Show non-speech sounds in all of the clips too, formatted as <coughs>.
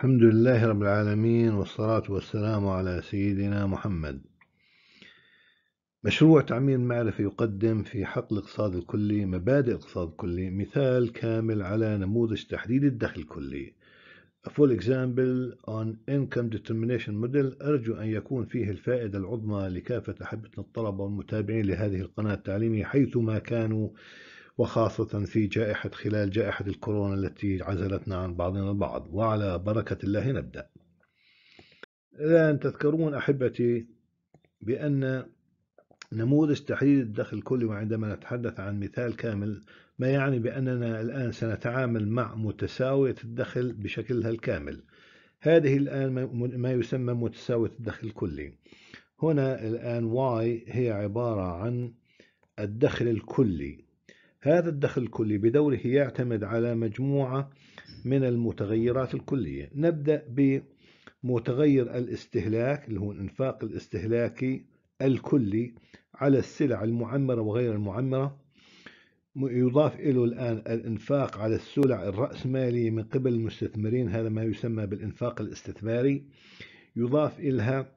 الحمد لله رب العالمين والصلاة والسلام على سيدنا محمد مشروع تعميم المعرفة يقدم في حق الاقتصاد الكلي مبادئ الاقتصاد الكلي مثال كامل على نموذج تحديد الدخل الكلي A full example on income determination model أرجو أن يكون فيه الفائدة العظمى لكافة أحبتنا الطلبة والمتابعين لهذه القناة التعليمية حيثما كانوا وخاصة في جائحة خلال جائحة الكورونا التي عزلتنا عن بعضنا البعض وعلى بركة الله نبدأ الآن تذكرون أحبتي بأن نموذج تحديد الدخل الكلي وعندما نتحدث عن مثال كامل ما يعني بأننا الآن سنتعامل مع متساوية الدخل بشكلها الكامل هذه الآن ما يسمى متساوية الدخل الكلي هنا الآن Y هي عبارة عن الدخل الكلي هذا الدخل الكلي بدوره يعتمد على مجموعة من المتغيرات الكلية نبدأ بمتغير الاستهلاك اللي هو الإنفاق الاستهلاكي الكلي على السلع المعمرة وغير المعمرة يضاف إليه الآن الإنفاق على السلع الرأسمالية من قبل المستثمرين هذا ما يسمى بالإنفاق الاستثماري يضاف إلها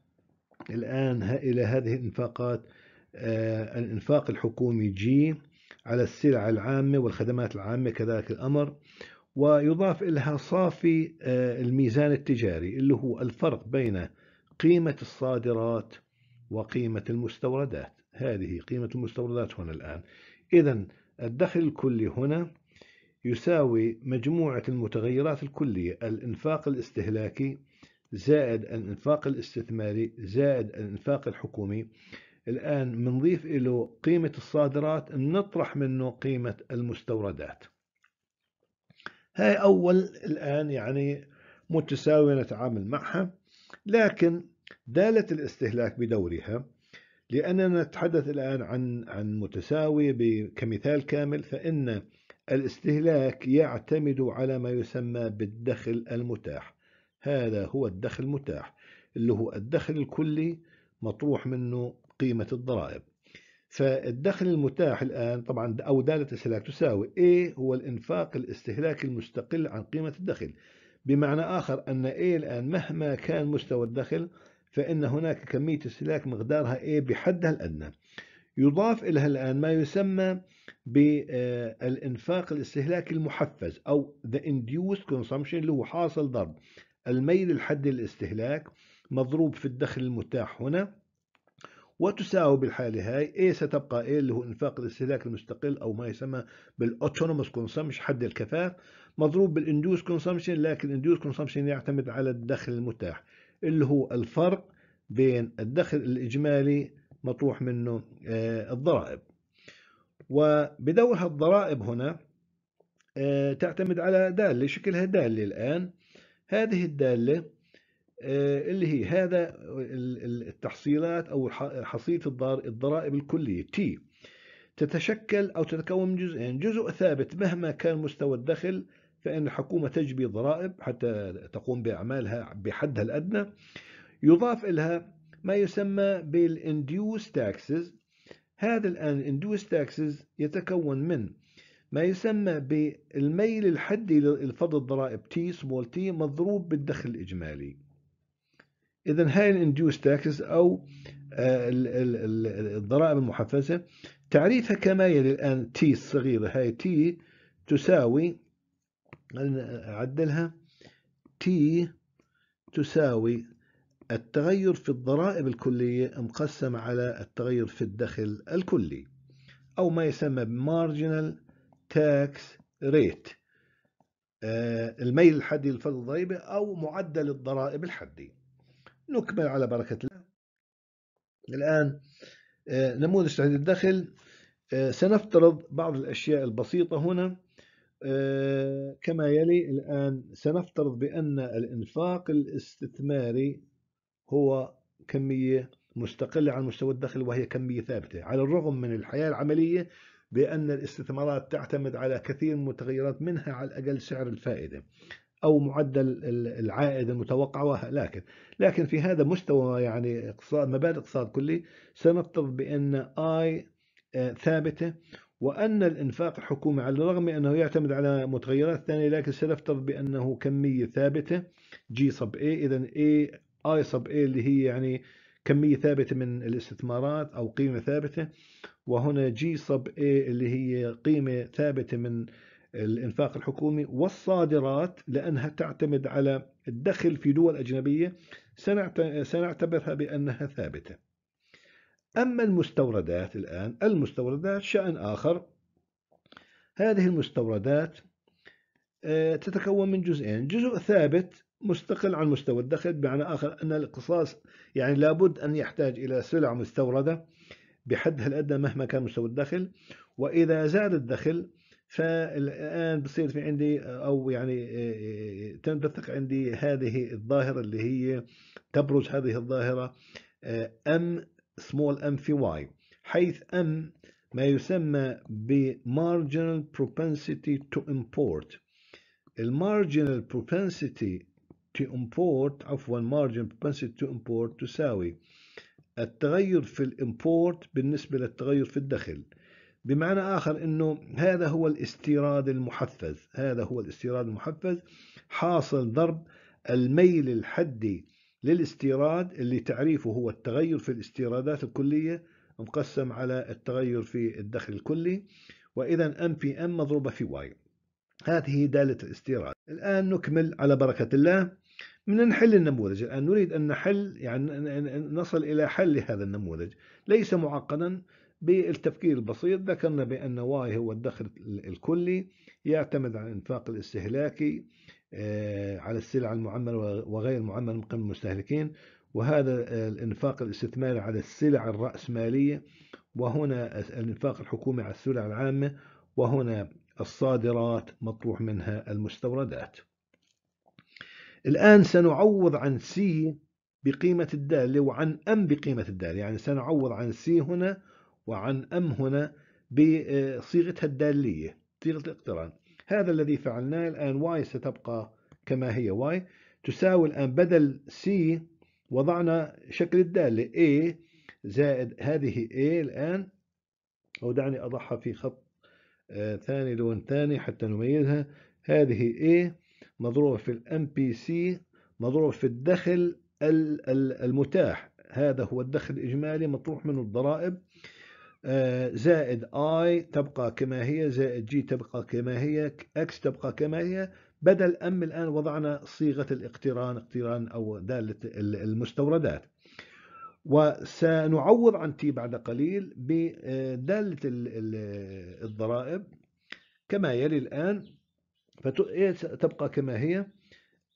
الآن إلى هذه الإنفاقات آه، الإنفاق الحكومي جي على السلع العامة والخدمات العامة كذلك الأمر ويضاف إلها صافي آه، الميزان التجاري اللي هو الفرق بين قيمة الصادرات وقيمة المستوردات هذه قيمة المستوردات هنا الآن إذا الدخل الكلي هنا يساوي مجموعة المتغيرات الكلية الإنفاق الاستهلاكي زائد الإنفاق الاستثماري زائد الإنفاق الحكومي الآن بنضيف له قيمة الصادرات بنطرح منه قيمة المستوردات هاي أول الآن يعني متساوية نتعامل معها لكن دالة الاستهلاك بدورها لأننا نتحدث الآن عن عن متساوية كمثال كامل فإن الاستهلاك يعتمد على ما يسمى بالدخل المتاح هذا هو الدخل المتاح اللي هو الدخل الكلي مطروح منه قيمة الضرائب فالدخل المتاح الآن طبعا أو دالة الاستهلاك تساوي A هو الإنفاق الاستهلاكي المستقل عن قيمة الدخل بمعنى آخر أن A الآن مهما كان مستوى الدخل فإن هناك كمية استهلاك مقدارها A بحدها الأدنى يضاف إليها الآن ما يسمى بالإنفاق الاستهلاكي المحفز أو the induced consumption اللي هو حاصل ضرب الميل الحد للاستهلاك مضروب في الدخل المتاح هنا وتساوي بالحالة هاي A ستبقى A اللي هو إنفاق الاستهلاك المستقل أو ما يسمى بالأوتونوموس كونسمش حد الكفاف مضروب بالإندوس كونسمشن لكن الإندوس كونسمشن يعتمد على الدخل المتاح اللي هو الفرق بين الدخل الإجمالي مطروح منه آه، الضرائب وبدورها الضرائب هنا آه، تعتمد على دالة شكلها دالة الآن هذه الدالة آه، اللي هي هذا التحصيلات أو حصيلة الضرائب الكلية تي تتشكل أو تتكون من جزئين جزء ثابت مهما كان مستوى الدخل فإن الحكومة تجبي ضرائب حتى تقوم بأعمالها بحدها الأدنى يضاف إلها ما يسمى بالانديوس تاكسز هذا الآن الانديوس تاكسز يتكون من ما يسمى بالميل الحدي لفض الضرائب تي سمول تي مضروب بالدخل الإجمالي اذا هاي الانديوس تاكس او آه، الضرائب المحفزه تعريفها كما يلي الان تي الصغيره هاي تي تساوي اعدلها تي تساوي التغير في الضرائب الكلية مقسم على التغير في الدخل الكلي أو ما يسمى marginal tax rate آه، الميل الحدي للفرد الضريبة أو معدل الضرائب الحدي نكمل على بركة الله الآن آه، نموذج تحديد الدخل آه، سنفترض بعض الأشياء البسيطة هنا آه، كما يلي الآن سنفترض بأن الإنفاق الاستثماري هو كمية مستقلة عن مستوى الدخل وهي كمية ثابتة على الرغم من الحياة العملية بأن الاستثمارات تعتمد على كثير من المتغيرات منها على الأقل سعر الفائدة أو معدل العائد المتوقع ولكن لكن في هذا مستوى يعني اقتصاد مبادئ اقتصاد كلي سنفترض بأن آي آه، ثابتة وأن الإنفاق الحكومي على الرغم أنه يعتمد على متغيرات ثانية لكن سنفترض بأنه كمية ثابتة جي صب A إذا A اي صب A اللي هي يعني كمية ثابتة من الاستثمارات أو قيمة ثابتة وهنا جي صب A اللي هي قيمة ثابتة من الإنفاق الحكومي والصادرات لأنها تعتمد على الدخل في دول أجنبية سنعتبرها بأنها ثابتة أما المستوردات الآن المستوردات شأن آخر هذه المستوردات آه، تتكون من جزئين جزء ثابت مستقل عن مستوى الدخل بمعنى آخر أن الاقتصاص يعني لابد أن يحتاج إلى سلع مستوردة بحدها الأدنى مهما كان مستوى الدخل وإذا زاد الدخل فالان بصير في عندي او يعني آه، آه، تنبثق عندي هذه الظاهره اللي هي تبرز هذه الظاهره ام سمول ام في واي حيث ام ما يسمى ب marginal propensity to import المارجنال propensity to import عفوا marginal propensity to import تساوي التغير في الامبورت بالنسبة للتغير في الدخل بمعنى آخر أنه هذا هو الاستيراد المحفز هذا هو الاستيراد المحفز حاصل ضرب الميل الحدي للاستيراد اللي تعريفه هو التغير في الاستيرادات الكلية مقسم على التغير في الدخل الكلي وإذا أم في أم مضروبة في واي هذه دالة الاستيراد الآن نكمل على بركة الله من نحل النموذج الآن نريد أن نحل يعني نصل إلى حل لهذا النموذج ليس معقدا بالتفكير البسيط ذكرنا بأن واي هو الدخل الكلي يعتمد على الإنفاق الاستهلاكي آه، على السلع المعملة وغير المعملة من قبل المستهلكين وهذا آه، الإنفاق الاستثماري على السلع الرأسمالية وهنا الإنفاق الحكومي على السلع العامة وهنا الصادرات مطروح منها المستوردات الآن سنعوض عن سي بقيمة الدالة وعن أم بقيمة الدالة يعني سنعوض عن سي هنا وعن أم هنا بصيغتها الدالية صيغة الاقتران هذا الذي فعلناه الآن واي ستبقى كما هي واي تساوي الآن بدل سي وضعنا شكل الدالة A زائد هذه A الآن أو دعني أضعها في خط آه، ثاني لون ثاني حتى نميزها هذه A مضروب في الام بي سي مضروب في الدخل المتاح هذا هو الدخل الإجمالي مطروح منه الضرائب آه، زائد اي تبقى كما هي زائد جي تبقى كما هي اكس تبقى كما هي بدل ام الان وضعنا صيغه الاقتران اقتران او داله المستوردات وسنعوض عن تي بعد قليل بداله الضرائب كما يلي الان فتبقى إيه، كما هي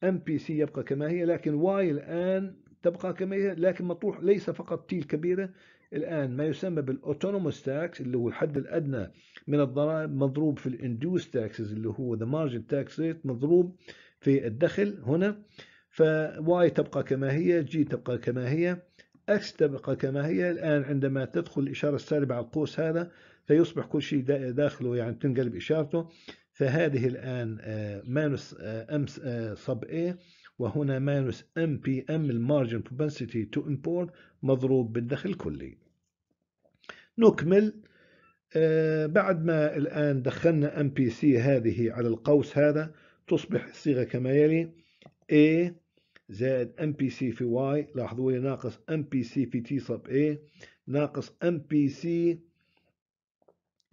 ام بي سي يبقى كما هي لكن واي الان تبقى كما هي لكن مطروح ليس فقط تي الكبيره الان ما يسمى بالاوتونوموس تاكس اللي هو الحد الادنى من الضرائب مضروب في الاندوس تاكسز اللي هو ذا مارجن تاكس ريت مضروب في الدخل هنا فواي تبقى كما هي جي تبقى كما هي اكس تبقى كما هي الان عندما تدخل الاشاره السالبه على القوس هذا فيصبح كل شيء داخله يعني تنقلب اشارته فهذه الآن آه، ماينس آه، ام آه، صب اي وهنا ماينس ام بي ام المارجن بروبنسيتي تو امبورت مضروب بالدخل الكلي نكمل بعد ما الآن دخلنا ام بي سي هذه على القوس هذا تصبح الصيغة كما يلي A زائد ام بي سي في واي لاحظوا لي ناقص ام بي سي في تي صب A ناقص ام بي سي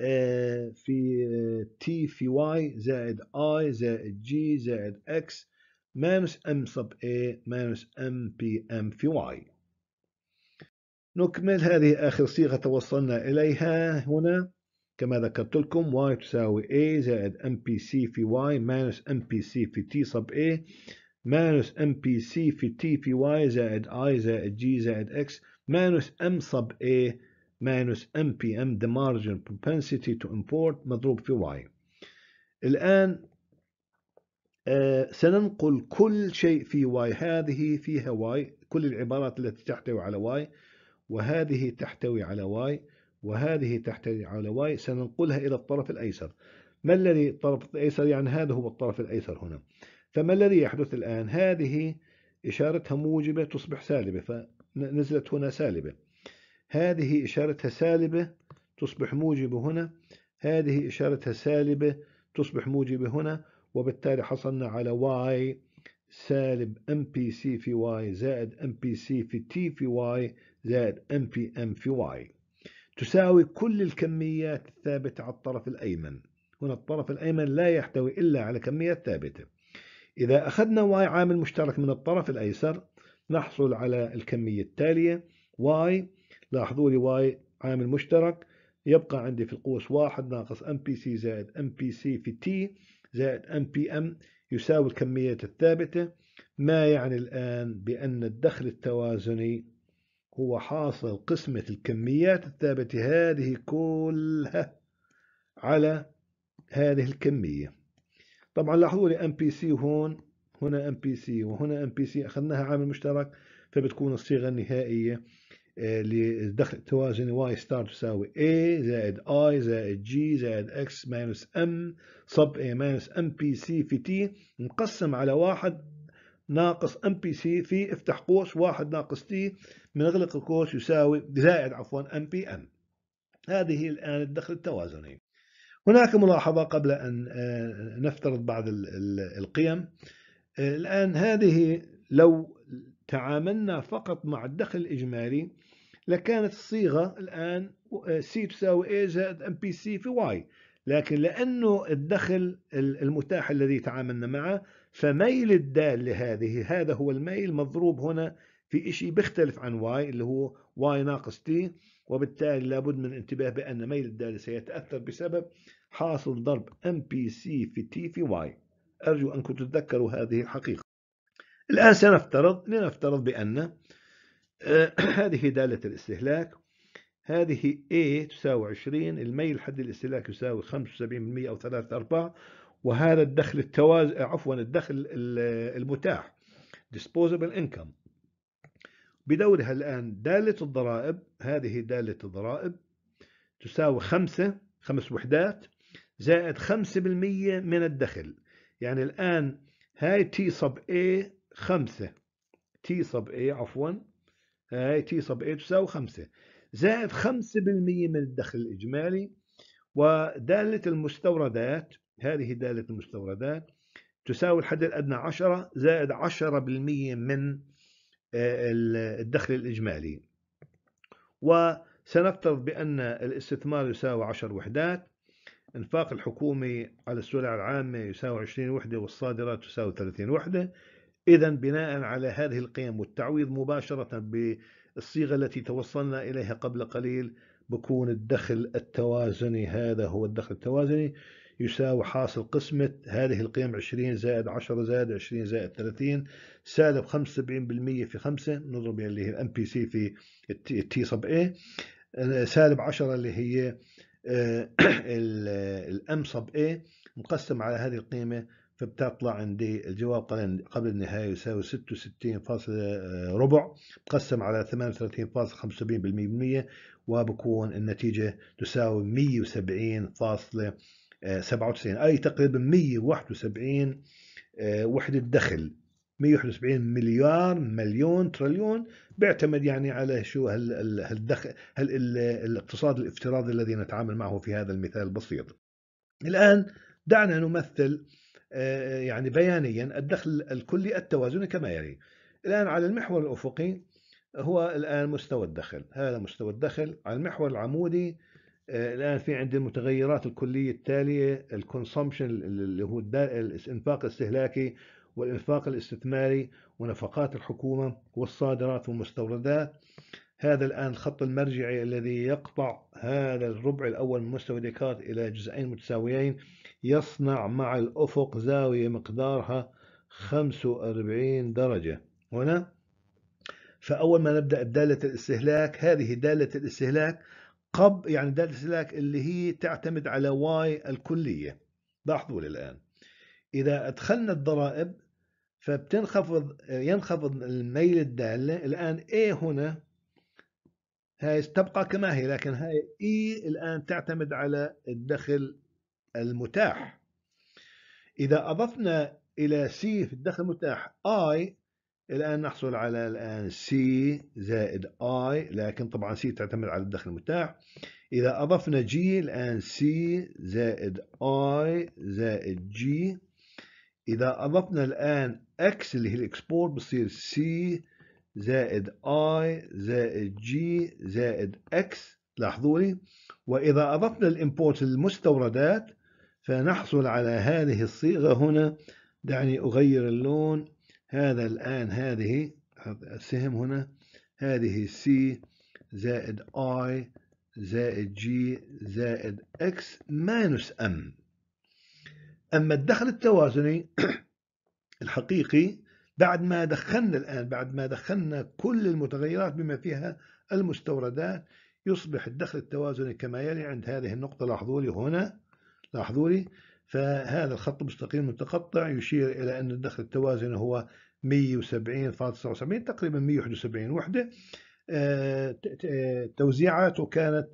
آه، في تي آه، في واي زائد اي زائد جي زائد اكس ماينس ام سب اي ماينس ام بي ام في واي نكمل هذه آخر صيغة توصلنا إليها هنا كما ذكرت لكم y تساوي a زائد سي في y ماينس سي في t sub a ماينس سي في t في y زائد i زائد g زائد x ماينس m sub a minus MPM the مارجن propensity to import مضروب في Y الآن آه سننقل كل شيء في واي هذه فيها واي كل العبارات التي تحتوي على واي وهذه تحتوي على واي وهذه تحتوي على واي سننقلها إلى الطرف الأيسر ما الذي الطرف الأيسر يعني هذا هو الطرف الأيسر هنا فما الذي يحدث الآن هذه إشارتها موجبة تصبح سالبة فنزلت هنا سالبة هذه إشارتها سالبة تصبح موجبة هنا هذه إشارتها سالبة تصبح موجبة هنا وبالتالي حصلنا على y سالب MPC في y زائد MPC في t في y زائد MPM في y تساوي كل الكميات الثابتة على الطرف الأيمن هنا الطرف الأيمن لا يحتوي إلا على كميات ثابتة إذا أخذنا y عامل مشترك من الطرف الأيسر نحصل على الكمية التالية y لاحظوا لي واي عامل مشترك يبقى عندي في القوس واحد ناقص ام بي سي زائد ام بي سي في تي زائد ام بي ام يساوي الكميات الثابتة ما يعني الآن بأن الدخل التوازني هو حاصل قسمة الكميات الثابتة هذه كلها على هذه الكمية طبعا لاحظوا لي ام بي سي هون هنا ام بي سي وهنا ام بي سي اخذناها عامل مشترك فبتكون الصيغة النهائية آه، للدخل التوازني يعني واي ستار تساوي A زائد I زائد G زائد X ماينس M صب A ماينس ام بي سي في T مقسم على واحد ناقص ام بي سي في افتح قوس واحد ناقص T بنغلق القوس يساوي زائد عفوا ام بي ام هذه الآن الدخل التوازني هناك ملاحظة قبل أن آه، نفترض بعض القيم آه، الآن هذه لو تعاملنا فقط مع الدخل الإجمالي لكانت الصيغة الآن سي آه، تساوي اي زائد ام بي سي في واي لكن لأنه الدخل المتاح الذي تعاملنا معه فميل الدال لهذه هذا هو الميل مضروب هنا في شيء بيختلف عن واي اللي هو واي ناقص تي وبالتالي لابد من الانتباه بأن ميل الدال سيتأثر بسبب حاصل ضرب ام بي سي في تي في واي أرجو أنكم تتذكروا هذه الحقيقة الآن سنفترض لنفترض بأن آه، <clears throat> هذه دالة الاستهلاك هذه A تساوي 20 الميل حد الاستهلاك يساوي 75% أو 3 أرباع وهذا الدخل التواز آه، عفوا الدخل المتاح disposable income بدورها الآن دالة الضرائب هذه دالة الضرائب تساوي خمسة خمس وحدات زائد 5% من الدخل يعني الآن هاي تي صب A خمسة تي صب A عفوا هاي آه، تي صب اي تساوي 5 زائد 5% من الدخل الإجمالي ودالة المستوردات هذه دالة المستوردات تساوي الحد الأدنى 10 زائد 10% من آه، الدخل الإجمالي وسنفترض بأن الاستثمار يساوي 10 وحدات انفاق الحكومي على السلع العامة يساوي 20 وحدة والصادرات تساوي 30 وحدة إذا بناء على هذه القيم والتعويض مباشرة بالصيغة التي توصلنا إليها قبل قليل بكون الدخل التوازني هذا هو الدخل التوازني يساوي حاصل قسمة هذه القيم 20 زائد 10 زائد 20 زائد 30 سالب 75% في 5 نضرب يعني اللي هي الام بي سي في التي سب اي سالب 10 اللي هي الام سب اي مقسم على هذه القيمة فبتطلع عندي الجواب قبل النهاية يساوي 66 فاصل ربع مقسم على 38 فاصل 75 بالمية بالمية وبكون النتيجة تساوي 170 فاصل 97 أي تقريبا 171 آه، وحدة دخل 171 مليار مليون تريليون بيعتمد يعني على شو هالدخل هل الاقتصاد الافتراضي الذي نتعامل معه في هذا المثال البسيط الآن دعنا نمثل آه، يعني بيانيا الدخل الكلي التوازني كما يلي الآن على المحور الأفقي هو الآن مستوى الدخل هذا مستوى الدخل على المحور العمودي آه، الآن في عندي المتغيرات الكلية التالية الكونسومشن اللي هو الإنفاق الاستهلاكي والإنفاق الاستثماري ونفقات الحكومة والصادرات والمستوردات هذا الآن الخط المرجعي الذي يقطع هذا الربع الأول من مستوى ديكارت إلى جزئين متساويين يصنع مع الأفق زاوية مقدارها 45 درجة هنا فأول ما نبدأ بدالة الاستهلاك هذه دالة الاستهلاك قب يعني دالة الاستهلاك اللي هي تعتمد على واي الكلية لاحظوا الآن إذا أدخلنا الضرائب فبتنخفض ينخفض الميل الدالة الآن A هنا هاي تبقى كما هي لكن هاي اي الان تعتمد على الدخل المتاح اذا اضفنا الى سي في الدخل المتاح اي الان نحصل على الان سي زائد اي لكن طبعا سي تعتمد على الدخل المتاح اذا اضفنا جي الان سي زائد اي زائد جي اذا اضفنا الان اكس اللي هي الاكسبورت بصير سي زائد I زائد G زائد X لاحظوا لي وإذا أضفنا الإمبورت المستوردات فنحصل على هذه الصيغة هنا دعني أغير اللون هذا الآن هذه السهم هنا هذه C زائد I زائد G زائد X ماينس M أما الدخل التوازني <coughs> الحقيقي بعد ما دخلنا الآن بعد ما دخلنا كل المتغيرات بما فيها المستوردات يصبح الدخل التوازني كما يلي عند هذه النقطة لاحظوا لي هنا لاحظوا لي فهذا الخط المستقيم المتقطع يشير إلى أن الدخل التوازني هو 170.79 تقريبا 171 وحدة آه، توزيعاته كانت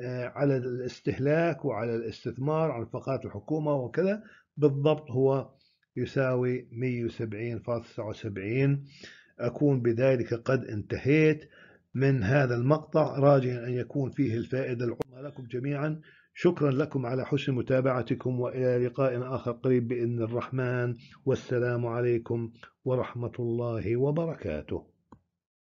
آه، على الاستهلاك وعلى الاستثمار على نفقات الحكومة وكذا بالضبط هو يساوي 170.79 أكون بذلك قد انتهيت من هذا المقطع راجيا أن يكون فيه الفائدة العظمى لكم جميعا شكرا لكم على حسن متابعتكم وإلى لقاء آخر قريب بإذن الرحمن والسلام عليكم ورحمة الله وبركاته